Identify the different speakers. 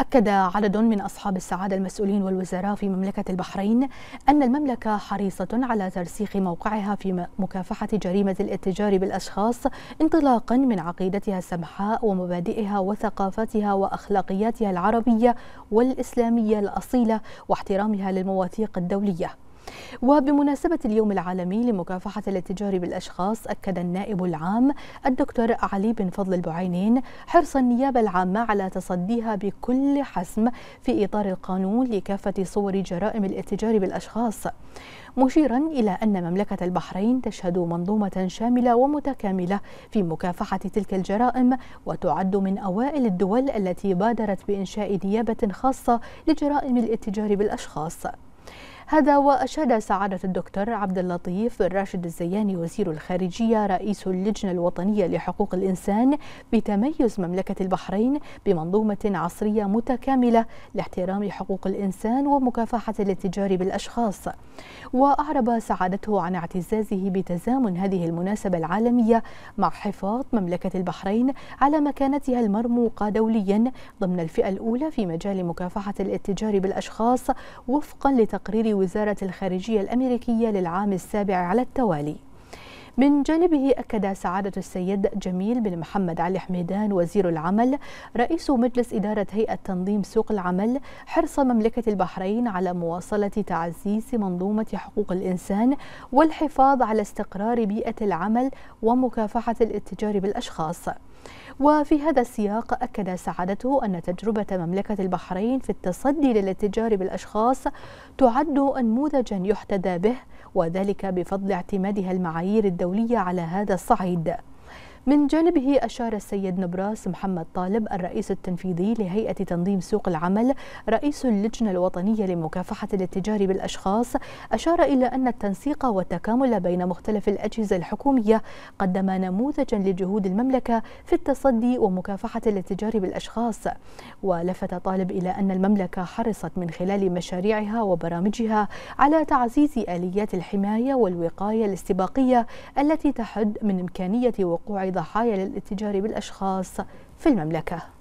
Speaker 1: أكد عدد من أصحاب السعادة المسؤولين والوزراء في مملكة البحرين أن المملكة حريصة على ترسيخ موقعها في مكافحة جريمة الاتجار بالأشخاص انطلاقا من عقيدتها السمحاء ومبادئها وثقافتها وأخلاقياتها العربية والإسلامية الأصيلة واحترامها للمواثيق الدولية وبمناسبة اليوم العالمي لمكافحة الاتجار بالأشخاص أكد النائب العام الدكتور علي بن فضل البعينين حرص النيابة العامة على تصديها بكل حسم في إطار القانون لكافة صور جرائم الاتجار بالأشخاص مشيرا إلى أن مملكة البحرين تشهد منظومة شاملة ومتكاملة في مكافحة تلك الجرائم وتعد من أوائل الدول التي بادرت بإنشاء نيابة خاصة لجرائم الاتجار بالأشخاص هذا وأشاد سعادة الدكتور عبد اللطيف الراشد الزياني وزير الخارجية رئيس اللجنة الوطنية لحقوق الإنسان بتميز مملكة البحرين بمنظومة عصرية متكاملة لاحترام حقوق الإنسان ومكافحة الاتجار بالأشخاص وأعرب سعادته عن اعتزازه بتزامن هذه المناسبة العالمية مع حفاظ مملكة البحرين على مكانتها المرموقة دوليا ضمن الفئة الأولى في مجال مكافحة الاتجار بالأشخاص وفقا لتقرير وزارة الخارجية الأمريكية للعام السابع على التوالي من جانبه أكد سعادة السيد جميل بن محمد علي حميدان وزير العمل رئيس مجلس إدارة هيئة تنظيم سوق العمل حرص مملكة البحرين على مواصلة تعزيز منظومة حقوق الإنسان والحفاظ على استقرار بيئة العمل ومكافحة الاتجار بالأشخاص وفي هذا السياق أكد سعادته أن تجربة مملكة البحرين في التصدي للاتجار بالأشخاص تعد نموذجا يحتذى به وذلك بفضل اعتمادها المعايير الدولية على هذا الصعيد من جانبه أشار السيد نبراس محمد طالب الرئيس التنفيذي لهيئة تنظيم سوق العمل رئيس اللجنة الوطنية لمكافحة الاتجار بالأشخاص أشار إلى أن التنسيق والتكامل بين مختلف الأجهزة الحكومية قدم نموذجا لجهود المملكة في التصدي ومكافحة الاتجار بالأشخاص ولفت طالب إلى أن المملكة حرصت من خلال مشاريعها وبرامجها على تعزيز آليات الحماية والوقاية الاستباقية التي تحد من إمكانية وقوع ضحايا للاتجار بالأشخاص في المملكة